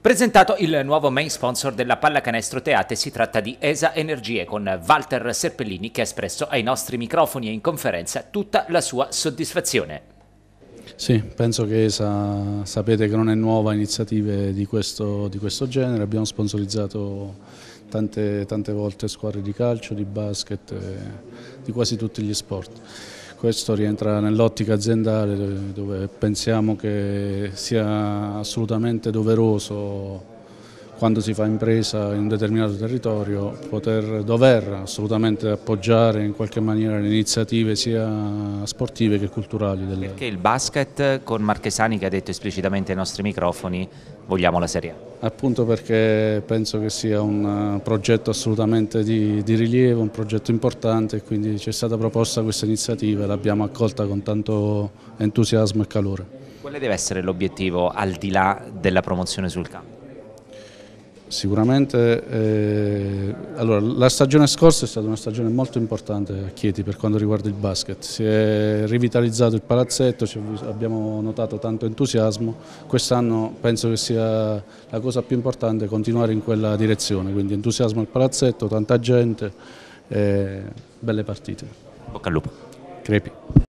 Presentato il nuovo main sponsor della Pallacanestro Teate, si tratta di ESA Energie con Walter Serpellini che ha espresso ai nostri microfoni e in conferenza tutta la sua soddisfazione. Sì, penso che ESA, sapete che non è nuova iniziative di questo, di questo genere, abbiamo sponsorizzato tante, tante volte squadre di calcio, di basket, eh, di quasi tutti gli sport. Questo rientra nell'ottica aziendale dove pensiamo che sia assolutamente doveroso quando si fa impresa in un determinato territorio poter dover assolutamente appoggiare in qualche maniera le iniziative sia sportive che culturali. Delle... Perché il basket con Marchesani che ha detto esplicitamente ai nostri microfoni vogliamo la Serie A? appunto perché penso che sia un eh, progetto assolutamente di, di rilievo, un progetto importante e quindi ci è stata proposta questa iniziativa e l'abbiamo accolta con tanto entusiasmo e calore. Quale deve essere l'obiettivo al di là della promozione sul campo? Sicuramente eh, allora, la stagione scorsa è stata una stagione molto importante a Chieti per quanto riguarda il basket, si è rivitalizzato il palazzetto, abbiamo notato tanto entusiasmo, quest'anno penso che sia la cosa più importante continuare in quella direzione, quindi entusiasmo al palazzetto, tanta gente, eh, belle partite. Bocca al lupo. Crepi.